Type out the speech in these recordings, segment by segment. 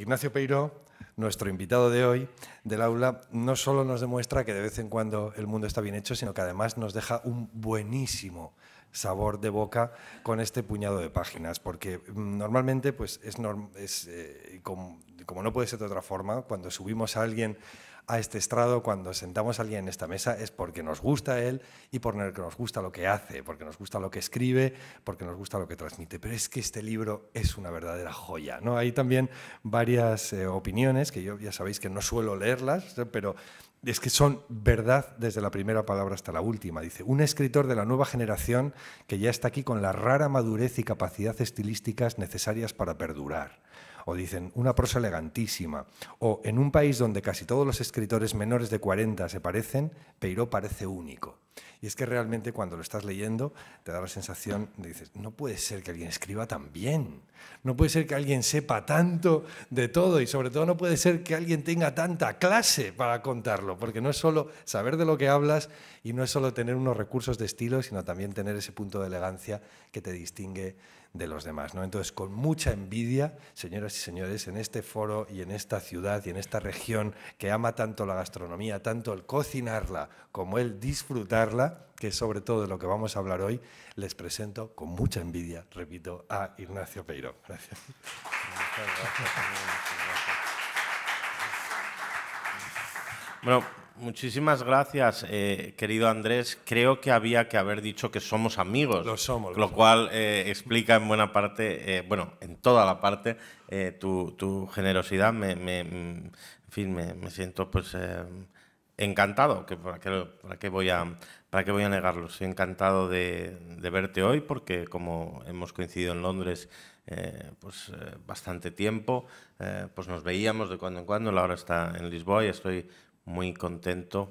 Ignacio Peiró, nuestro invitado de hoy del aula, no solo nos demuestra que de vez en cuando el mundo está bien hecho, sino que además nos deja un buenísimo sabor de boca con este puñado de páginas, porque mm, normalmente, pues es, es eh, como, no puede ser de otra forma, cuando subimos a alguien a este estrado, cuando sentamos a alguien en esta mesa, es porque nos gusta él y porque nos gusta lo que hace, porque nos gusta lo que escribe, porque nos gusta lo que transmite. Pero es que este libro es una verdadera joya. ¿no? Hay también varias eh, opiniones, que yo ya sabéis que no suelo leerlas, pero es que son verdad desde la primera palabra hasta la última. Dice, un escritor de la nueva generación que ya está aquí con la rara madurez y capacidad estilísticas necesarias para perdurar o dicen una prosa elegantísima, o en un país donde casi todos los escritores menores de 40 se parecen, Peiró parece único. Y es que realmente cuando lo estás leyendo te da la sensación de dices, no puede ser que alguien escriba tan bien, no puede ser que alguien sepa tanto de todo y sobre todo no puede ser que alguien tenga tanta clase para contarlo, porque no es solo saber de lo que hablas y no es solo tener unos recursos de estilo, sino también tener ese punto de elegancia que te distingue de los demás. Entonces, con mucha envidia, señoras y señores, en este foro y en esta ciudad y en esta región que ama tanto la gastronomía, tanto el cocinarla como el disfrutar, que sobre todo de lo que vamos a hablar hoy, les presento con mucha envidia, repito, a Ignacio Peiro. Gracias. Bueno, Muchísimas gracias, eh, querido Andrés. Creo que había que haber dicho que somos amigos. Lo somos. Lo, cual eh, explica en buena parte, eh, bueno, en toda la parte, tu, generosidad. Me, me, en fin, me, me siento pues encantado, para qué, para voy, a, para qué voy a negarlo. Estoy encantado de, verte hoy porque como hemos coincidido en Londres eh, pues, eh, bastante tiempo, eh, pues nos veíamos de cuando en cuando. Laura está en Lisboa y estoy muy contento,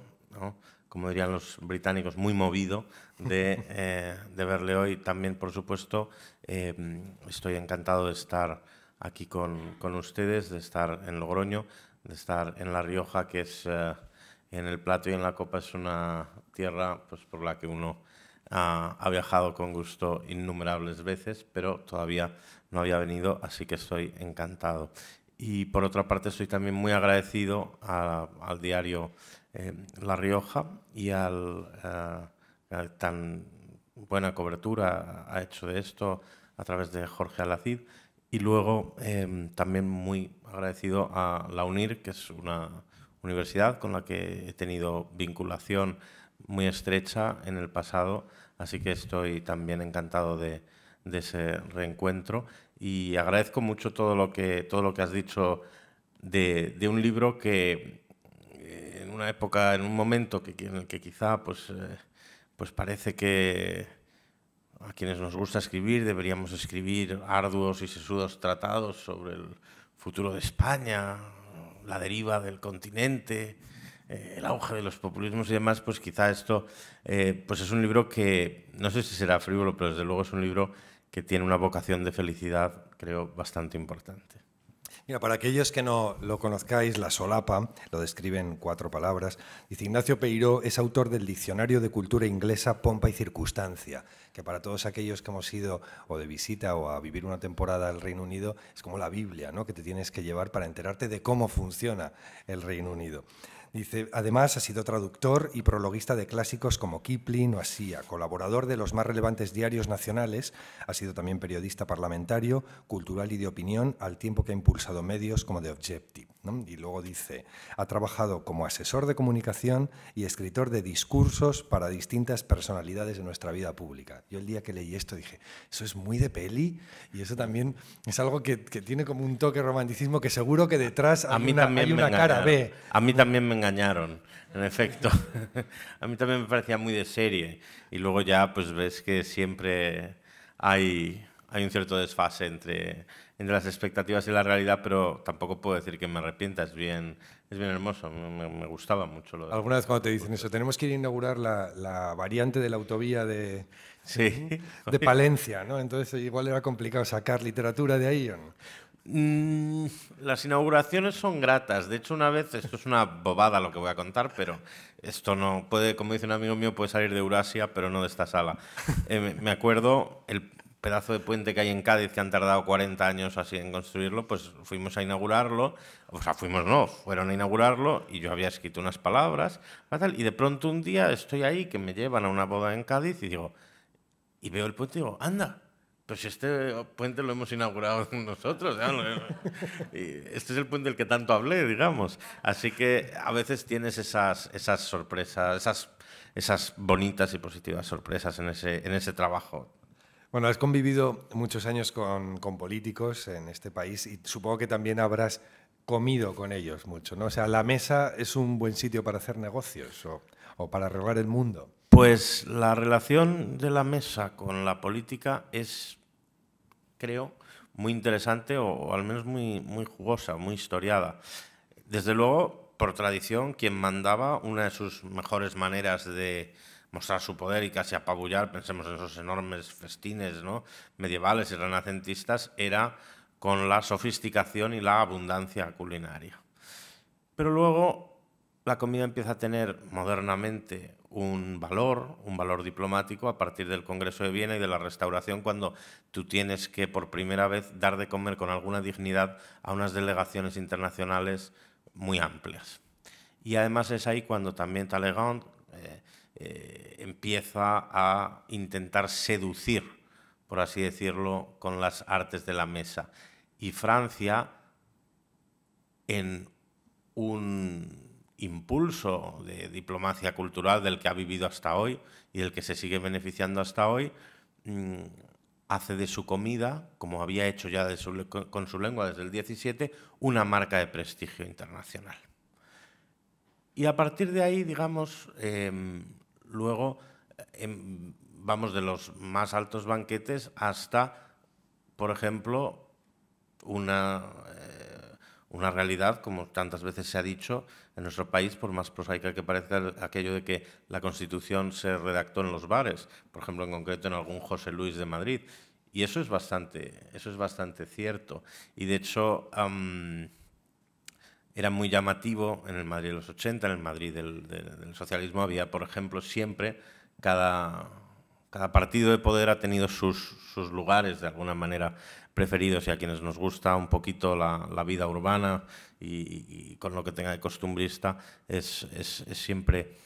como dirían los británicos, muy movido de, verle hoy. También, por supuesto, em, estoy encantado de estar aquí con, ustedes, de estar en Logroño, de estar en La Rioja, que es en el plato y en la copa es una tierra pues, por la que uno ah, ha, viajado con gusto innumerables veces, pero todavía no había venido, así que estoy encantado. Y por otra parte, estoy también muy agradecido al diario eh, La Rioja y al, ah, la tan buena cobertura ha hecho de esto a través de Jorge Alacid. Y luego eh, también muy agradecido a La UNIR, que es una universidad con la que he tenido vinculación muy estrecha en el pasado, así que estoy también encantado de, ese reencuentro y agradezco mucho todo lo que, todo lo que has dicho de, un libro que eh, en una época, en un momento que, en el que quizá pues, eh, pues parece que a quienes nos gusta escribir deberíamos escribir arduos y sesudos tratados sobre el futuro de España, la deriva del continente, eh, el auge de los populismos y demás, pues quizá esto eh, pues es un libro que, no sé si será frívolo, pero desde luego es un libro que tiene una vocación de felicidad, creo, bastante importante. Mira, para aquellos que no lo conozcáis, la solapa, lo describen en cuatro palabras, dice Ignacio Peiró es autor del Diccionario de Cultura Inglesa, Pompa y Circunstancia, que para todos aquellos que hemos ido o de visita o a vivir una temporada al Reino Unido, es como la Biblia, ¿no? que te tienes que llevar para enterarte de cómo funciona el Reino Unido. Dice, además ha sido traductor y prologuista de clásicos como Kipling o Asia, colaborador de los más relevantes diarios nacionales, ha sido también periodista parlamentario, cultural y de opinión, al tiempo que ha impulsado medios como The Objective. Y luego dice, ha trabajado como asesor de comunicación y escritor de discursos para distintas personalidades de nuestra vida pública. Yo el día que leí esto dije, eso es muy de peli y eso también es algo que, tiene como un toque romanticismo que seguro que detrás hay a mí una, cara A mí también me engañaron, en efecto. a mí también me parecía muy de serie y luego ya pues ves que siempre hay un cierto desfase entre entre las expectativas y la realidad, pero tampoco puedo decir que me arrepienta, es bien, es bien hermoso, me, gustaba mucho. Alguna vez cuando te dicen eso, tenemos que ir inaugurar la, variante de la autovía de, de Palencia, ¿no? Entonces eh, igual era complicado sacar literatura de ahí. Mm, las inauguraciones son gratas. De hecho, una vez, esto es una bobada lo que voy a contar, pero esto no puede, como dice un amigo mío, puede salir de Eurasia, pero no de esta sala. Eh, me acuerdo, el, pedazo de puente que hay en Cádiz que han tardado 40 años así en construirlo, pues fuimos a inaugurarlo, o sea, fuimos no, fueron a inaugurarlo y yo había escrito unas palabras, y de pronto un día estoy ahí que me llevan a una boda en Cádiz y digo, y veo el puente y digo, anda, pues este puente lo hemos inaugurado nosotros. este es el puente del que tanto hablé, digamos. Así que a veces tienes esas, esas sorpresas, esas, esas bonitas y positivas sorpresas en ese, en ese trabajo bueno, has convivido muchos años con, políticos en este país y supongo que también habrás comido con ellos mucho, ¿no? O sea, la mesa es un buen sitio para hacer negocios o, para robar el mundo. Pues la relación de la mesa con la política es, creo, muy interesante o, o al menos muy, muy jugosa, muy historiada. Desde luego, por tradición, quien mandaba, una de sus mejores maneras de, mostrar su poder y casi apabullar, pensemos en esos enormes festines ¿no? medievales y renacentistas, era con la sofisticación y la abundancia culinaria. Pero luego la comida empieza a tener modernamente un valor, un valor diplomático a partir del Congreso de Viena y de la restauración, cuando tú tienes que por primera vez dar de comer con alguna dignidad a unas delegaciones internacionales muy amplias. Y además es ahí cuando también Talleyrand eh, empieza a intentar seducir, por así decirlo, con las artes de la mesa. Y Francia, en un impulso de diplomacia cultural del que ha vivido hasta hoy y del que se sigue beneficiando hasta hoy, mm, hace de su comida, como había hecho ya con su lengua desde el 17, una marca de prestigio internacional. Y a partir de ahí, digamos, em, luego eh, em, vamos de los más altos banquetes hasta, por ejemplo, una, eh, una realidad, como tantas veces se ha dicho en nuestro país, por más prosaica que parezca aquello de que la Constitución se redactó en los bares, por ejemplo, en concreto en algún José Luis de Madrid. Y eso es bastante, eso es bastante cierto. Y de hecho, era muy llamativo en el Madrid de los 80, en el Madrid del, socialismo había, por ejemplo, siempre cada, cada partido de poder ha tenido sus, lugares de alguna manera preferidos y a quienes nos gusta un poquito la, vida urbana y, con lo que tenga de costumbrista es, es, siempre,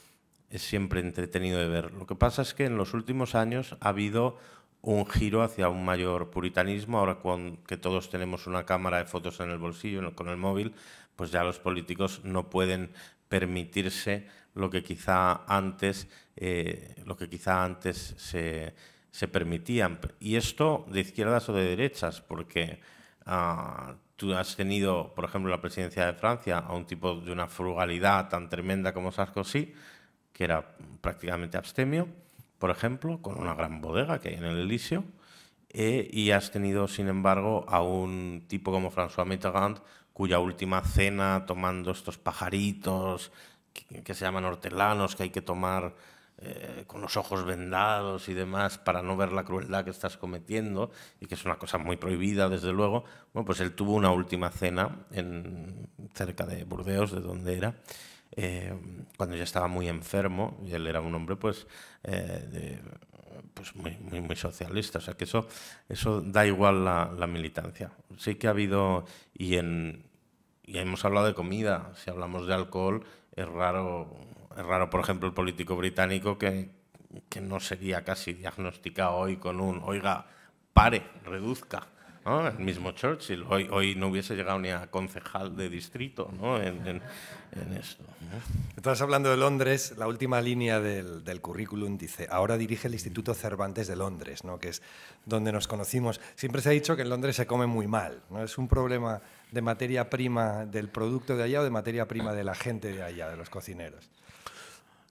es siempre entretenido de ver. Lo que pasa es que en los últimos años ha habido un giro hacia un mayor puritanismo, ahora con, que todos tenemos una cámara de fotos en el bolsillo, con el móvil, pues ya los políticos no pueden permitirse lo que quizá antes, eh, lo que quizá antes se, se, permitían. Y esto de izquierdas o de derechas, porque ah, tú has tenido, por ejemplo, la presidencia de Francia a un tipo de una frugalidad tan tremenda como Sarkozy, que era prácticamente abstemio, por ejemplo, con una gran bodega que hay en el Elíseo, eh, y has tenido, sin embargo, a un tipo como François Mitterrand, cuya última cena tomando estos pajaritos que, se llaman hortelanos, que hay que tomar eh, con los ojos vendados y demás para no ver la crueldad que estás cometiendo, y que es una cosa muy prohibida, desde luego, bueno, pues él tuvo una última cena en, cerca de Burdeos, de donde era, eh, cuando ya estaba muy enfermo, y él era un hombre pues, eh, pues muy, muy, socialista, o sea que eso, eso da igual la, militancia. Sí que ha habido, y, en, hemos hablado de comida, si hablamos de alcohol, es raro, es raro por ejemplo, el político británico que, que no sería casi diagnosticado hoy con un, oiga, pare, reduzca. El mismo Churchill. Hoy, no hubiese llegado ni a concejal de distrito ¿no? en, esto. Estás hablando de Londres. La última línea del, del, currículum dice, ahora dirige el Instituto Cervantes de Londres, ¿no? que es donde nos conocimos. Siempre se ha dicho que en Londres se come muy mal. ¿no? Es un problema de materia prima del producto de allá o de materia prima de la gente de allá, de los cocineros.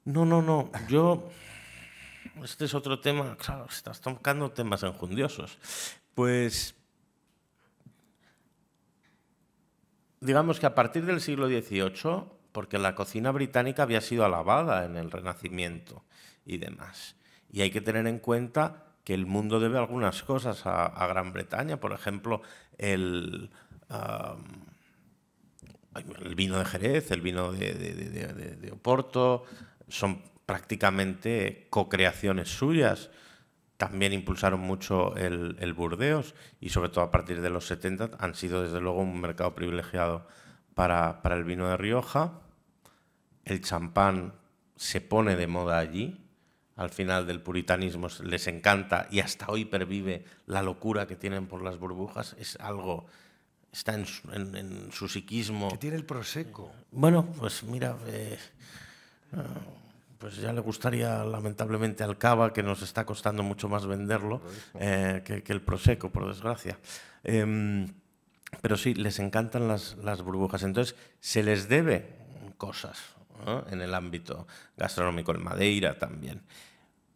No, no, no. Yo... Este es otro tema, claro, estás tocando temas enjundiosos. Pues digamos que a partir del siglo XVIII, porque la cocina británica había sido alabada en el Renacimiento y demás. Y hay que tener en cuenta que el mundo debe algunas cosas a, Gran Bretaña, por ejemplo, el, vino de Jerez, el vino de, de Oporto, son prácticamente co-creaciones suyas también impulsaron mucho el, el, Burdeos y sobre todo a partir de los 70 han sido desde luego un mercado privilegiado para, para el vino de Rioja. El champán se pone de moda allí, al final del puritanismo les encanta y hasta hoy pervive la locura que tienen por las burbujas. Es algo, está en, su psiquismo. ¿Qué tiene el Prosecco? Bueno, pues mira, eh, pues ya le gustaría lamentablemente al cava, que nos está costando mucho más venderlo eh, que, el Prosecco, por desgracia. Em, pero sí, les encantan las, burbujas. Entonces, se les debe cosas en el ámbito gastronómico, en Madeira también.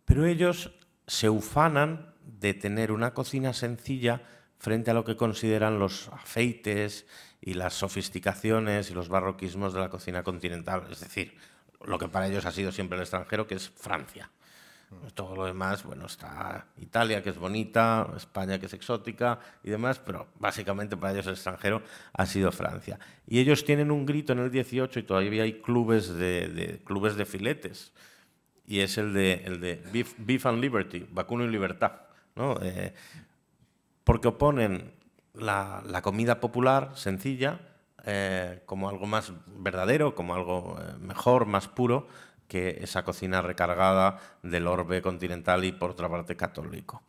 Pero ellos se ufanan de tener una cocina sencilla frente a lo que consideran los afeites y las sofisticaciones y los barroquismos de la cocina continental. Es decir, lo que para ellos ha sido siempre el extranjero, que es Francia. Todo lo demás, bueno, está Italia, que es bonita, España, que es exótica y demás, pero básicamente para ellos el extranjero ha sido Francia. Y ellos tienen un grito en el 18 y todavía hay clubes de, clubes de filetes. Y es el de, el de beef, and Liberty, vacuno y libertad. ¿no? Eh, porque oponen la comida popular, sencilla, eh, como algo más verdadero, como algo eh, mejor, más puro que esa cocina recargada del orbe continental y por otra parte católico.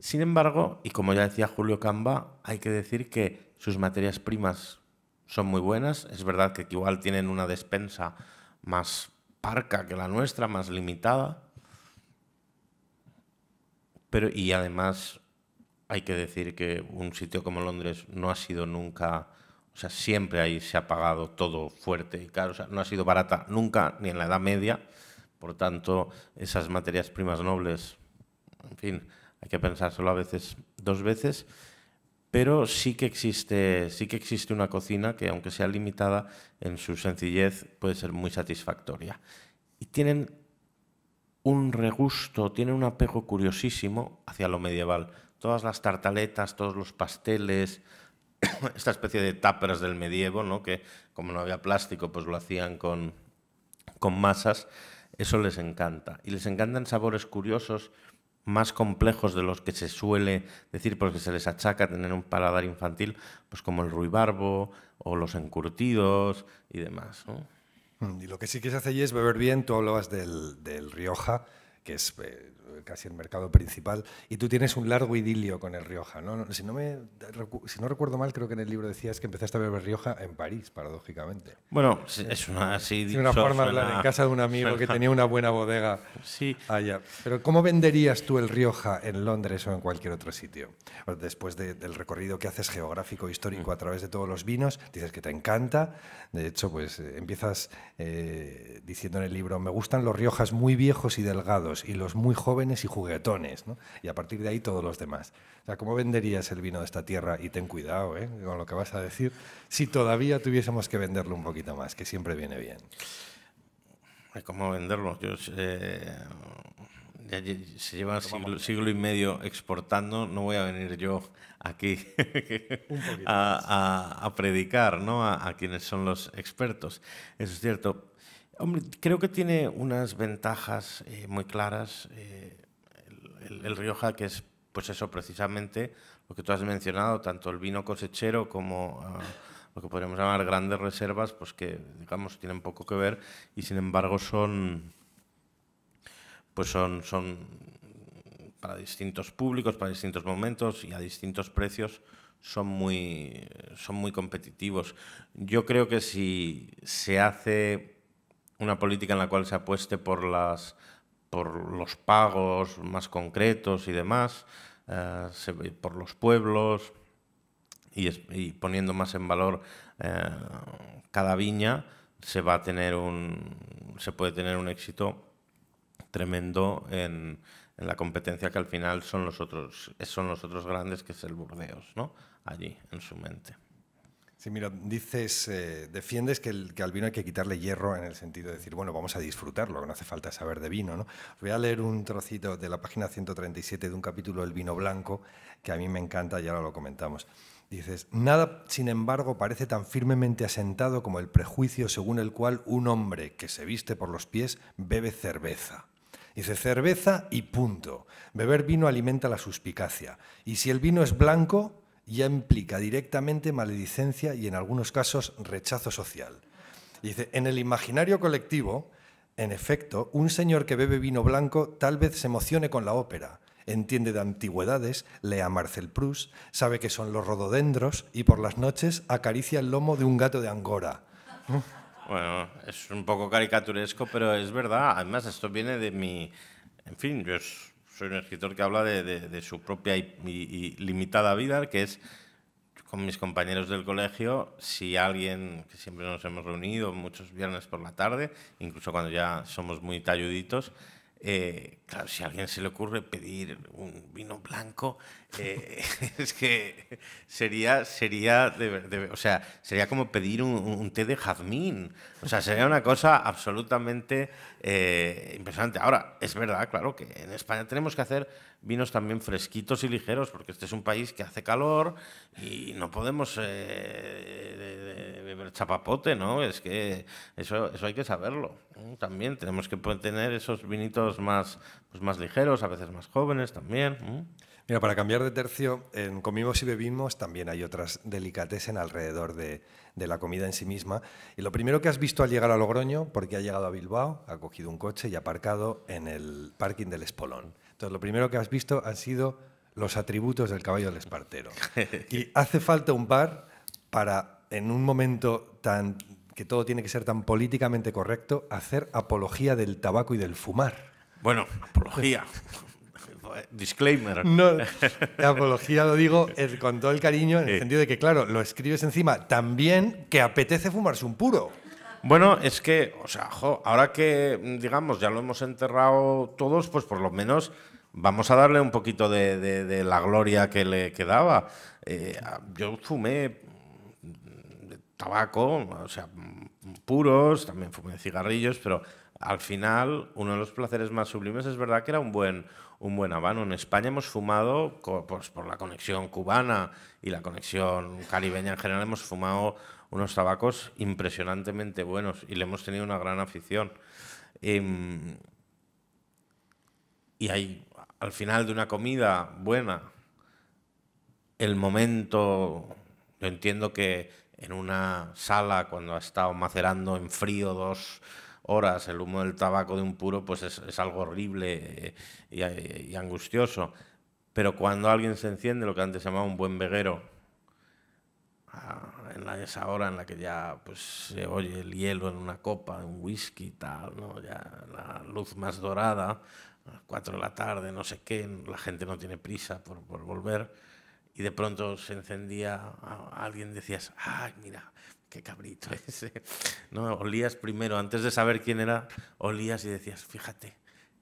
Sin embargo, y como ya decía Julio Camba, hay que decir que sus materias primas son muy buenas. Es verdad que igual tienen una despensa más parca que la nuestra, más limitada. Pero, y además hay que decir que un sitio como Londres no ha sido nunca o sea, siempre ahí se ha pagado todo fuerte y caro. no ha sido barata nunca, ni en la Edad Media. Por tanto, esas materias primas nobles, en fin, hay que pensárselo a veces dos veces. Pero sí que existe, sí que existe una cocina que, aunque sea limitada en su sencillez, puede ser muy satisfactoria. Y tienen un regusto, tienen un apego curiosísimo hacia lo medieval. Todas las tartaletas, todos los pasteles, esta especie de taperas del medievo, ¿no? que como no había plástico, pues lo hacían con, con masas. Eso les encanta. Y les encantan sabores curiosos, más complejos de los que se suele decir porque se les achaca tener un paladar infantil, pues como el ruibarbo o los encurtidos y demás. Y lo que sí que se hace allí es beber bien. Tú hablabas del, del Rioja, que es eh, casi el mercado principal, y tú tienes un largo idilio con el Rioja. Si, no recuerdo mal, creo que en el libro decías que empezaste a beber Rioja en París, paradójicamente. Bueno, es una, una forma de hablar en casa de un amigo que tenía una buena bodega sí. allá. Pero ¿cómo venderías tú el Rioja en Londres o en cualquier otro sitio? Después del recorrido que haces geográfico, histórico, a mm. través de todos los vinos, dices que te encanta. De hecho, pues eh, empiezas eh, diciendo en el libro, me gustan los Riojas muy viejos y delgados y los muy jóvenes jóvenes y juguetones, Y a partir de ahí todos los demás. O sea, ¿cómo venderías el vino de esta tierra? Y ten cuidado ¿eh? con lo que vas a decir, si todavía tuviésemos que venderlo un poquito más, que siempre viene bien. ¿Cómo venderlo? Yo, eh, se lleva siglo, y medio exportando, no voy a venir yo aquí a, predicar ¿no? a quienes son los expertos. Eso es cierto. Hombre, creo que tiene unas ventajas eh, muy claras eh, el, Rioja, que es, pues eso, precisamente lo que tú has mencionado, tanto el vino cosechero como ah, lo que podríamos llamar grandes reservas, pues que, digamos, tienen poco que ver y, sin embargo, son, pues son, son para distintos públicos, para distintos momentos y a distintos precios, son muy, son muy competitivos. Yo creo que si se hace una política en la cual se apueste por, las, por los pagos más concretos y demás, eh, por los pueblos y, poniendo más en valor eh, cada viña, se va a tener un, se puede tener un éxito tremendo en, en la competencia que al final son los otros, son los otros grandes que es el Burdeos, ¿no? Allí, en su mente. Sí, mira, dices, eh, defiendes que, al vino hay que quitarle hierro en el sentido de decir, bueno, vamos a disfrutarlo, no hace falta saber de vino, ¿no? voy a leer un trocito de la página 137 de un capítulo del vino blanco, que a mí me encanta y ahora lo comentamos. Dices, nada, sin embargo, parece tan firmemente asentado como el prejuicio según el cual un hombre que se viste por los pies bebe cerveza. Dice cerveza y punto. Beber vino alimenta la suspicacia. Y si el vino es blanco, ya implica directamente maledicencia y en algunos casos rechazo social. dice, en el imaginario colectivo, en efecto, un señor que bebe vino blanco tal vez se emocione con la ópera, entiende de antigüedades, lee a Marcel Proust, sabe que son los rododendros y por las noches acaricia el lomo de un gato de Angora. Bueno, es un poco caricaturesco, pero es verdad. Además, esto viene de mi... En fin, yo soy un escritor que habla de, su propia y, limitada vida, que es con mis compañeros del colegio, si alguien, que siempre nos hemos reunido muchos viernes por la tarde, incluso cuando ya somos muy talluditos, eh, claro, si a alguien se le ocurre pedir un vino blanco, eh, es que sería, sería, o sea, sería como pedir un, té de jazmín. O sea, sería una cosa absolutamente eh, impresionante. Ahora, es verdad, claro, que en España tenemos que hacer vinos también fresquitos y ligeros, porque este es un país que hace calor y no podemos beber chapapote, ¿no? Es que eso, eso hay que saberlo. Mm, también tenemos que tener esos vinitos más, pues más ligeros, a veces más jóvenes también. Mm. Mira, para cambiar de tercio, en comimos y bebimos también hay otras en alrededor de, de, la comida en sí misma. Y lo primero que has visto al llegar a Logroño, porque ha llegado a Bilbao, ha cogido un coche y ha aparcado en el parking del Espolón. Entonces, lo primero que has visto han sido los atributos del caballo del Espartero. y hace falta un par para en un momento tan que todo tiene que ser tan políticamente correcto, hacer apología del tabaco y del fumar. Bueno, apología. Disclaimer. No, apología lo digo eh, con todo el cariño, en el sentido de que, claro, lo escribes encima también que apetece fumarse un puro. Bueno, es que, o sea, ahora que, mm, digamos, ya lo hemos enterrado todos, pues por lo menos vamos a darle un poquito de, la gloria que le quedaba. Eh, yo fumé tabaco, o sea, puros, también fumé cigarrillos, pero al final uno de los placeres más sublimes es verdad que era un buen, un buen habano. En España hemos fumado, pues, por la conexión cubana y la conexión caribeña en general, hemos fumado unos tabacos impresionantemente buenos y le hemos tenido una gran afición. Em, y hay, al final de una comida buena, el momento, yo entiendo que en una sala cuando ha estado macerando en frío dos horas el humo del tabaco de un puro, pues es, algo horrible eh, eh, y, angustioso. Pero cuando alguien se enciende, lo que antes se llamaba un buen veguero, ah, en esa hora en la que ya pues, se oye el hielo en una copa, un whisky y tal, ya la luz más dorada, a las 4 de la tarde, no sé qué, la gente no tiene prisa por volver, y de pronto se encendía, a alguien decías, ay, mira, qué cabrito ese. ¿No? Olías primero, antes de saber quién era, olías y decías, fíjate,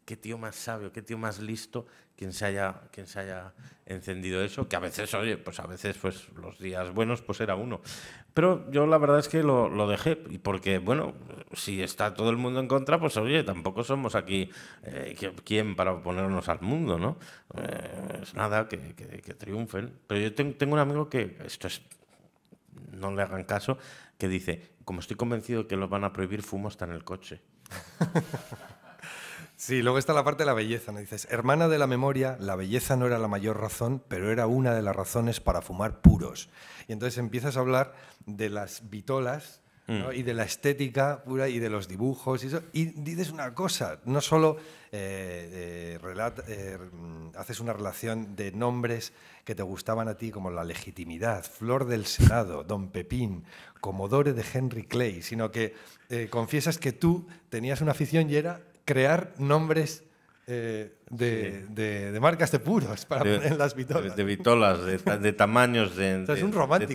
qué tío más sabio, qué tío más listo quien se haya, quien se haya encendido eso, que a veces, oye, pues a veces pues los días buenos pues era uno. Pero yo la verdad es que lo, lo dejé, porque bueno, si está todo el mundo en contra, pues oye, tampoco somos aquí eh, quien para oponernos al mundo, ¿no? Eh, es nada, que, que, que, triunfen. Pero yo tengo un amigo que, esto es, no le hagan caso, que dice, como estoy convencido que lo van a prohibir, fumo hasta en el coche. Sí, luego está la parte de la belleza. ¿no? Dices, hermana de la memoria, la belleza no era la mayor razón, pero era una de las razones para fumar puros. Y entonces empiezas a hablar de las vitolas mm. y de la estética pura y de los dibujos y dices una cosa, no solo eh, eh, eh, mm, haces una relación de nombres que te gustaban a ti, como la legitimidad, Flor del Senado, Don Pepín, Comodore de Henry Clay, sino que confiesas que tú tenías una afición y era crear nombres eh, de, marcas de puros para poner las vitolas. De, vitolas, de, tamaños, de,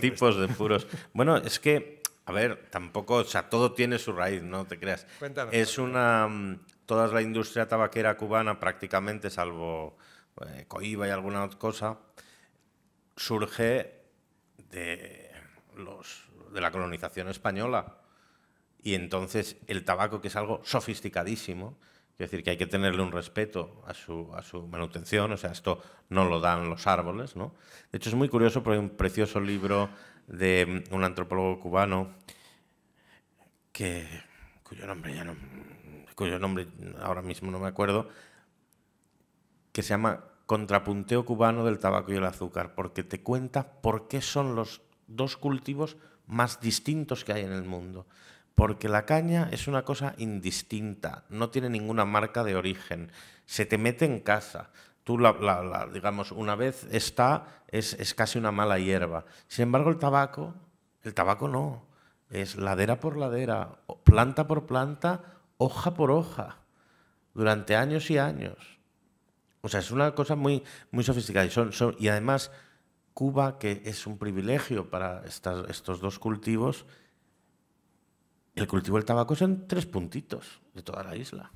tipos de puros. Bueno, es que, a ver, tampoco, o sea, todo tiene su raíz, no te creas. es una. Toda la industria tabaquera cubana, prácticamente, salvo eh, Coiba y alguna otra cosa, surge de, los, de la colonización española. Y entonces el tabaco, que es algo sofisticadísimo, es decir, que hay que tenerle un respeto a su, manutención, o sea, esto no lo dan los árboles, ¿no? De hecho, es muy curioso porque hay un precioso libro de mm, un antropólogo cubano que, cuyo nombre ya no, cuyo nombre ahora mismo no me acuerdo, que se llama Contrapunteo cubano del tabaco y el azúcar, porque te cuenta por qué son los dos cultivos más distintos que hay en el mundo porque la caña es una cosa indistinta, no tiene ninguna marca de origen, se te mete en casa. Tú, digamos, una vez está, es, casi una mala hierba. Sin embargo, el tabaco, el tabaco no, es ladera por ladera, planta por planta, hoja por hoja, durante años y años. O sea, es una cosa muy, muy sofisticada. Y, además, Cuba, que es un privilegio para estos dos cultivos, el cultivo del tabaco es en tres puntitos de toda la isla.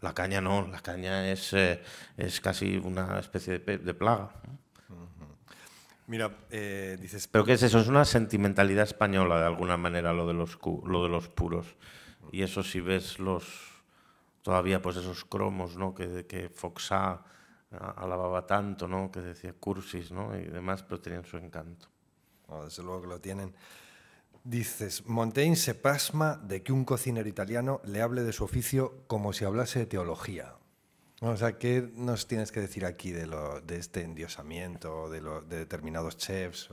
La caña no, la caña es, eh, es casi una especie de, plaga. Mira, eh, dices... Pero ¿qué es eso? Es una sentimentalidad española, de alguna manera, lo de los, lo de los puros. Y eso si ves los... Todavía pues esos cromos, ¿no? Que, que Foxá alababa tanto, ¿no? Que decía cursis, ¿no? Y demás, pero tenían su encanto. Ah, desde luego que lo tienen. Dices, Montaigne se pasma de que un cocinero italiano le hable de su oficio como si hablase de teología. O sea, ¿qué nos tienes que decir aquí de, lo, de este endiosamiento, de, de determinados chefs?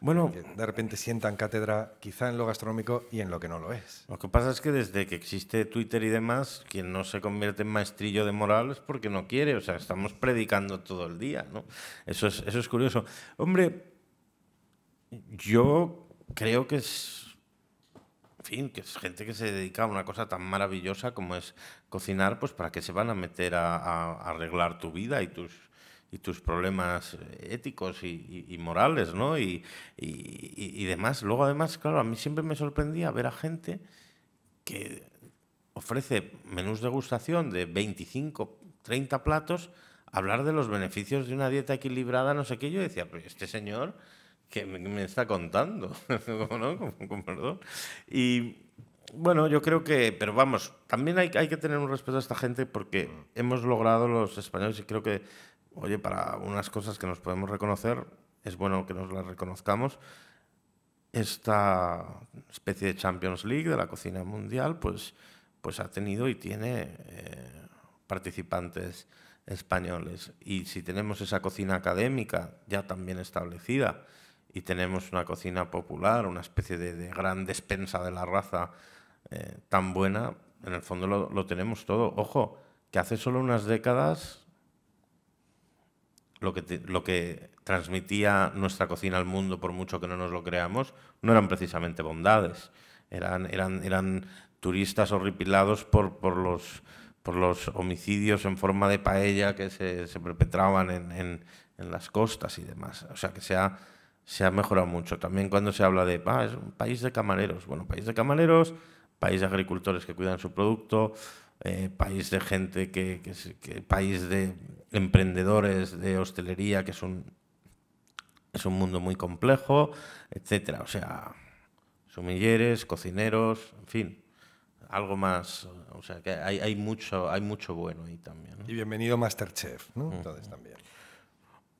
bueno, que de repente sientan cátedra quizá en lo gastronómico y en lo que no lo es. Lo que pasa es que desde que existe Twitter y demás, quien no se convierte en maestrillo de moral es porque no quiere. O sea, estamos predicando todo el día, ¿no? Eso es, eso es curioso. Hombre, yo creo que es, fin, que gente que se dedica a una cosa tan maravillosa como es cocinar, pues para que se van a meter a, arreglar tu vida y tus y problemas éticos y, morales, ¿no? Y, demás. Luego, además, claro, a mí siempre me sorprendía ver a gente que ofrece menús de gustación de 25, 30 platos, hablar de los beneficios de una dieta equilibrada, no sé qué. Yo decía, pero pues, este señor ...que me está contando? ¿No? Con, perdón. Y bueno, yo creo que, pero vamos, también hay, que tener un respeto a esta gente porque mm. hemos logrado los españoles y creo que, oye, para unas cosas que nos podemos reconocer, es bueno que nos las reconozcamos. Esta especie de Champions League de la cocina mundial, pues, pues ha tenido y tiene eh, participantes españoles. Y si tenemos esa cocina académica ya también establecida, y tenemos una cocina popular, una especie de, gran despensa de la raza eh, tan buena, en el fondo lo, tenemos todo. Ojo, que hace solo unas décadas lo que, lo que transmitía nuestra cocina al mundo, por mucho que no nos lo creamos, no eran precisamente bondades. Eran, eran, eran turistas horripilados por, los, por los homicidios en forma de paella que se, perpetraban en, en, las costas y demás. O sea, que sea se ha mejorado mucho. También cuando se habla de, ah, es un país de camareros. Bueno, país de camareros, país de agricultores que cuidan su producto, eh, país de gente que, país de emprendedores de hostelería, que es un, es un mundo muy complejo, etcétera. O sea, sumilleres, cocineros, en fin algo más, o sea, que hay, mucho, hay mucho bueno ahí también. Y bienvenido Masterchef, ¿no? Mm. Entonces también.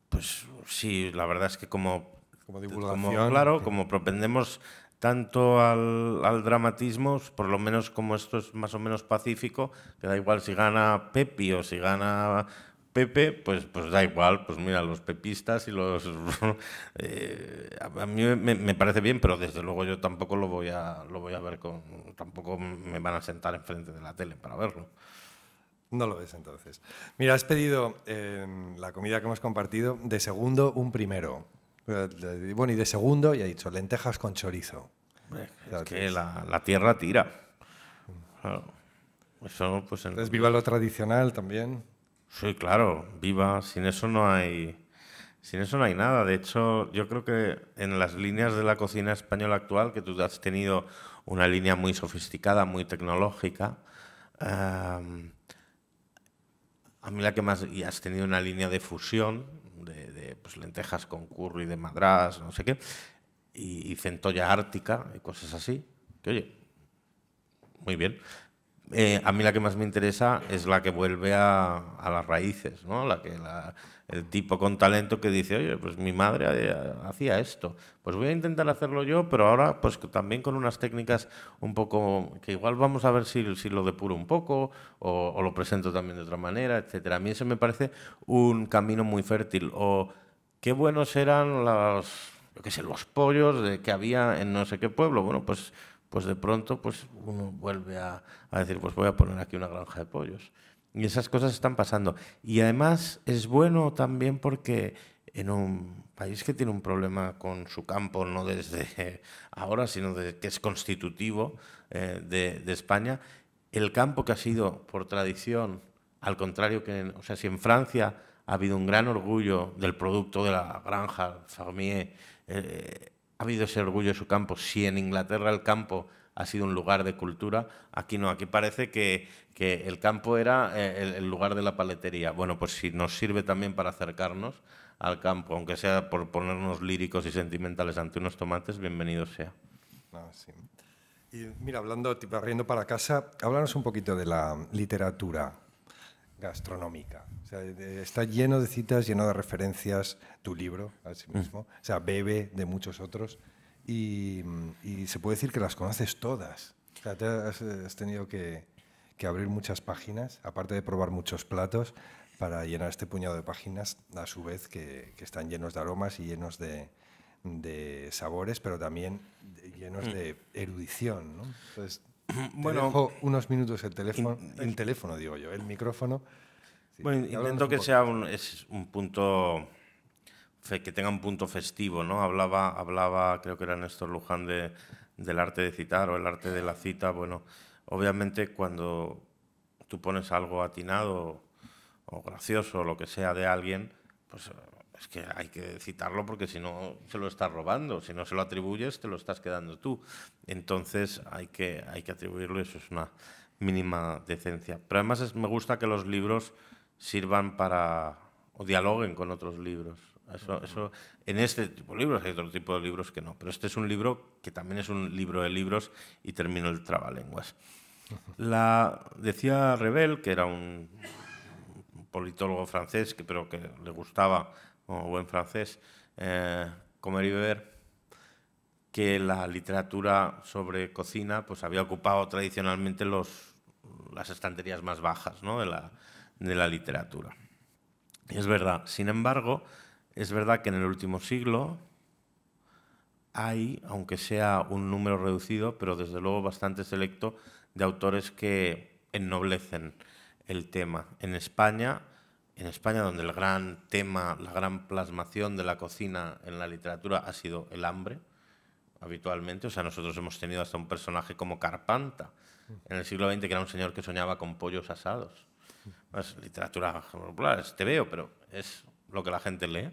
Pues sí, la verdad es que como como divulgación. claro, como propendemos tanto al, dramatismo, por lo menos como esto es más o menos pacífico, que da igual si gana Pepi o si gana Pepe, pues, pues da igual, pues mira, los pepistas y los... Eh, a mí me, parece bien, pero desde luego yo tampoco lo voy a, lo voy a ver con... tampoco me van a sentar enfrente de la tele para verlo. No lo ves entonces. Mira, has pedido eh, la comida que hemos compartido de segundo un primero. Eh, bueno, y de segundo, y ha dicho, lentejas con chorizo. Es que la, tierra tira. Claro. pues, viva lo tradicional también. Sí, claro, viva. Sin eso no hay. Sin eso no hay nada. De hecho, yo creo que en las líneas de la cocina española actual, que tú has tenido una línea muy sofisticada, muy tecnológica, em, a mí la que más. Y has tenido una línea de fusión, de, pues, lentejas con curry de madrás, no sé qué, y centolla ártica y cosas así. Que oye, muy bien. Eh, a mí la que más me interesa es la que vuelve a, las raíces, ¿no? La que el tipo con talento que dice, oye, pues mi madre hacía esto, pues voy a intentar hacerlo yo, pero ahora pues también con unas técnicas un poco, que igual vamos a ver si, si lo depuro un poco o, lo presento también de otra manera, etc. A mí eso me parece un camino muy fértil. O qué buenos eran los, los pollos de, que había en no sé qué pueblo. Bueno, pues pues de pronto pues uno vuelve a, decir, pues voy a poner aquí una granja de pollos. Y esas cosas están pasando. Y además es bueno también porque en un país que tiene un problema con su campo, no desde ahora, sino de, que es constitutivo eh, de, España, el campo que ha sido por tradición, al contrario que, en, o sea, si en Francia ha habido un gran orgullo del producto de la granja, fermier eh, ha habido ese orgullo de su campo. Si en Inglaterra el campo ha sido un lugar de cultura, aquí no, aquí parece que, el campo era eh, el, lugar de la paletería. Bueno, pues si nos sirve también para acercarnos al campo, aunque sea por ponernos líricos y sentimentales ante unos tomates, bienvenido sea. Ah, y mira, hablando, tipo, riendo para casa, háblanos un poquito de la literatura gastronómica. O sea, está lleno de citas, lleno de referencias, tu libro, sí mm. mismo. O sea, bebe de muchos otros. Y, se puede decir que las conoces todas. O sea, has, tenido que, abrir muchas páginas, aparte de probar muchos platos, para llenar este puñado de páginas, a su vez que, están llenos de aromas y llenos de, sabores, pero también llenos mm. de erudición. ¿no? Entonces, bueno, unos minutos el teléfono, el teléfono digo yo, el micrófono. bueno, intento que sea un, es un punto que tenga un punto festivo, ¿no? Hablaba, hablaba, creo que era Néstor Luján del arte de citar o el arte de la cita. Bueno, obviamente cuando tú pones algo atinado o gracioso o lo que sea de alguien, pues es que hay que citarlo porque si no se lo estás robando, si no se lo atribuyes te lo estás quedando tú. Entonces hay que, hay que atribuirlo eso es una mínima decencia. Pero además me gusta que los libros sirvan para o dialoguen con otros libros. Eso, en este tipo de libros hay otro tipo de libros que no, pero este es un libro que también es un libro de libros y termino el trabalenguas. La, decía Rebel, que era un politólogo francés, que, pero que le gustaba o buen francés, eh, comer y beber, que la literatura sobre cocina pues había ocupado tradicionalmente los, las estanterías más bajas de, la, de, la, literatura. es verdad, sin embargo, es verdad que en el último siglo hay, aunque sea un número reducido, pero desde luego bastante selecto, de autores que ennoblecen el tema. En España, en España, donde el gran tema, la gran plasmación de la cocina en la literatura ha sido el hambre, habitualmente. O sea, nosotros hemos tenido hasta un personaje como Carpanta, en el siglo XX, que era un señor que soñaba con pollos asados. Es pues, literatura popular, te veo, pero es lo que la gente lee.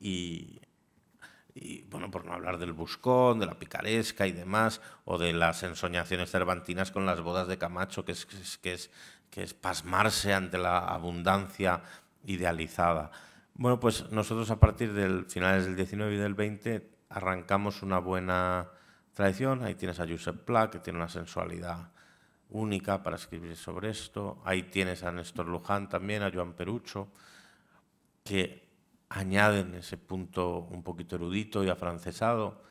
Y, bueno, por no hablar del buscón, de la picaresca y demás, o de las ensoñaciones cervantinas con las bodas de Camacho, que es, que es que es pasmarse ante la abundancia idealizada. Bueno, pues nosotros a partir del finales del 19 y del 20 arrancamos una buena tradición. Ahí tienes a Josep Pla, que tiene una sensualidad única para escribir sobre esto. Ahí tienes a Néstor Luján también, a Joan Perucho, que añaden ese punto un poquito erudito y afrancesado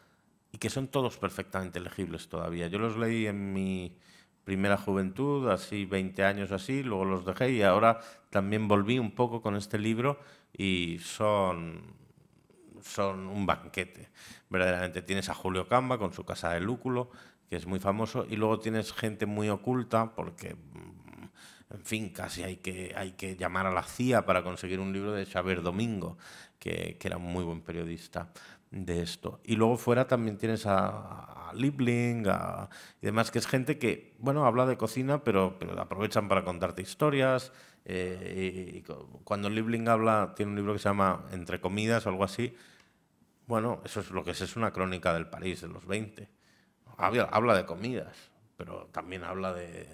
y que son todos perfectamente legibles todavía. Yo los leí en mi primera juventud, así 20 años así, luego los dejé y ahora también volví un poco con este libro y son, son un banquete. Verdaderamente tienes a Julio Camba con su casa de Lúculo, que es muy famoso, y luego tienes gente muy oculta porque mm, en fin, casi hay que, hay que llamar a la CIA para conseguir un libro de Xavier Domingo, que, que, era un muy buen periodista de esto. Y luego fuera también tienes a, Liebling y demás, que es gente que, bueno, habla de cocina, pero, aprovechan para contarte historias. Eh, y, cuando Liebling habla, tiene un libro que se llama Entre comidas o algo así. Bueno, eso es lo que es, es una crónica del París de los 20. Habla, habla de comidas, pero también habla de.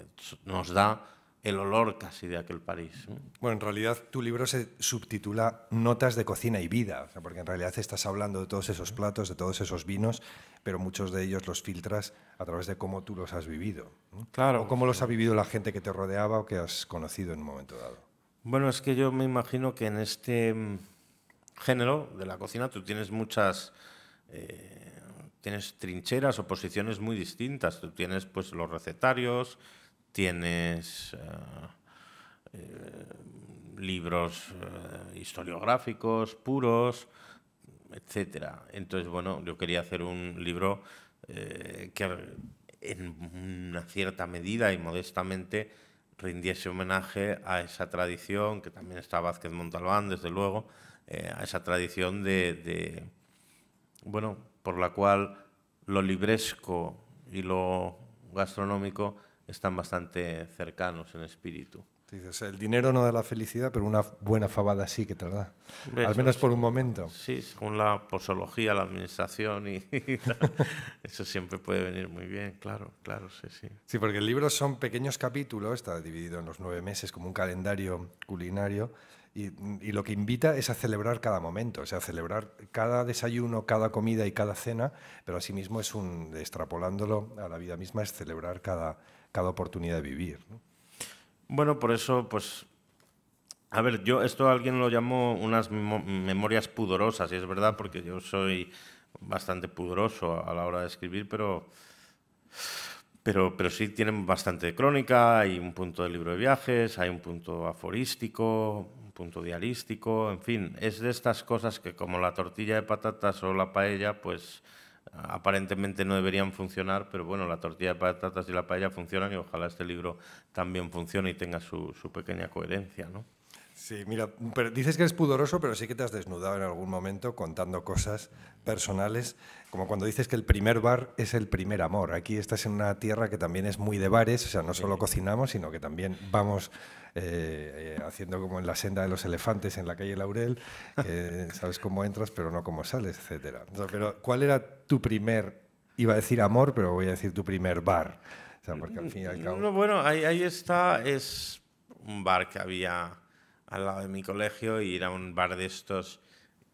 nos da el olor casi de aquel París. Bueno, en realidad tu libro se subtitula Notas de cocina y vida, porque en realidad estás hablando de todos esos platos, de todos esos vinos, pero muchos de ellos los filtras a través de cómo tú los has vivido. Claro. O cómo los ha vivido la gente que te rodeaba o que has conocido en un momento dado. Bueno, es que yo me imagino que en este mm, género de la cocina tú tienes muchas... Eh, tienes trincheras o posiciones muy distintas. Tú tienes pues los recetarios, tienes eh, eh, libros eh, historiográficos puros, etcétera. Entonces, bueno, yo quería hacer un libro que en una cierta medida y modestamente rindiese homenaje a esa tradición, que también está Vázquez Montalbán, desde luego, a esa tradición de, bueno, por la cual lo libresco y lo gastronómico están bastante cercanos en espíritu. el dinero no da la felicidad, pero una buena fabada sí que te da. Al menos por un momento. Sí, según la posología, la administración y, eso siempre puede venir muy bien, claro, claro, sí, sí. Sí, porque el libro son pequeños capítulos, está dividido en los nueve meses como un calendario culinario. Y, lo que invita es a celebrar cada momento, o sea, a celebrar cada desayuno, cada comida y cada cena, pero asimismo es un, extrapolándolo a la vida misma, es celebrar cada, cada oportunidad de vivir. ¿no? Bueno, por eso, pues, a ver, yo esto alguien lo llamó unas memorias pudorosas, y es verdad, porque yo soy bastante pudoroso a la hora de escribir, pero, pero, pero sí tienen bastante crónica, hay un punto del libro de viajes, hay un punto aforístico, un punto dialístico, en fin, es de estas cosas que como la tortilla de patatas o la paella, pues aparentemente no deberían funcionar, pero bueno, la tortilla de patatas y la paella funcionan y ojalá este libro también funcione y tenga su, su pequeña coherencia, ¿no? Sí, mira, pero dices que eres pudoroso, pero sí que te has desnudado en algún momento contando cosas personales, como cuando dices que el primer bar es el primer amor. Aquí estás en una tierra que también es muy de bares, o sea, no solo cocinamos, sino que también vamos eh, eh, haciendo como en la senda de los elefantes en la calle Laurel, sabes cómo entras pero no cómo sales, etc. pero ¿cuál era tu primer, iba a decir amor, pero voy a decir tu primer bar? O sea, fin y al bueno, ahí está, es un bar que había al lado de mi colegio y era un bar de estos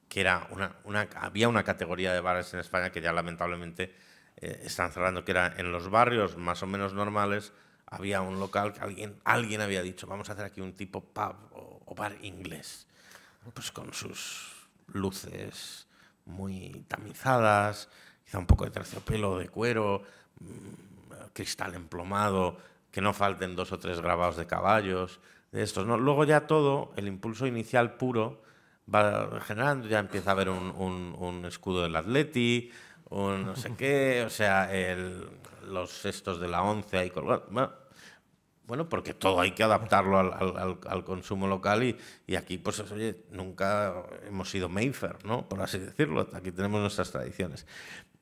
que era una, había una categoría de bares en España que ya lamentablemente eh, están cerrando, que era en los barrios más o menos normales, había un local que alguien, alguien había dicho, vamos a hacer aquí un tipo pub o, bar inglés, pues con sus luces muy tamizadas, quizá un poco de terciopelo, de cuero, mm, cristal emplomado, que no falten dos o tres grabados de caballos, de estos. ¿no? Luego ya todo, el impulso inicial puro, va generando, ya empieza a haber un, un, escudo del Atleti, un no sé qué, o sea, el, los sextos de la once ahí colgados. Bueno, porque todo hay que adaptarlo al, al, consumo local y, y, aquí, pues, oye, nunca hemos sido Mayfair, ¿no? Por así decirlo, aquí tenemos nuestras tradiciones.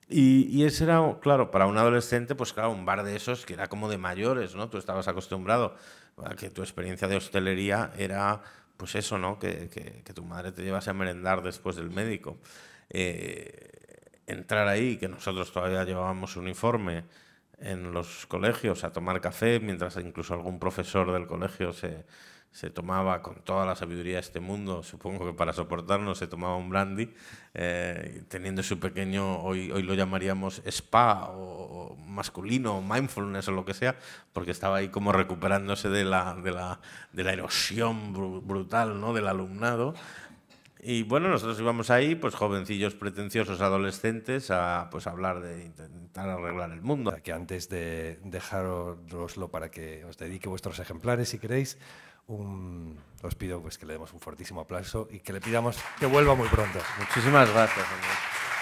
Y, y, ese era, claro, para un adolescente, pues claro, un bar de esos que era como de mayores, ¿no? Tú estabas acostumbrado a que tu experiencia de hostelería era pues eso, ¿no? Que, tu madre te llevase a merendar después del médico. Eh, entrar ahí, que nosotros todavía llevábamos uniforme en los colegios, a tomar café, mientras incluso algún profesor del colegio se, se tomaba con toda la sabiduría de este mundo, supongo que para soportarnos se tomaba un brandy, eh, teniendo su pequeño, hoy, lo llamaríamos spa o, masculino, mindfulness o lo que sea, porque estaba ahí como recuperándose de la, erosión brutal ¿no? del alumnado. Y bueno, nosotros íbamos ahí, pues jovencillos pretenciosos, adolescentes, a pues hablar de intentar arreglar el mundo. Que antes de dejaroslo para que os dedique vuestros ejemplares, si queréis, un, os pido pues que le demos un fortísimo aplauso y que le pidamos que vuelva muy pronto. Muchísimas gracias.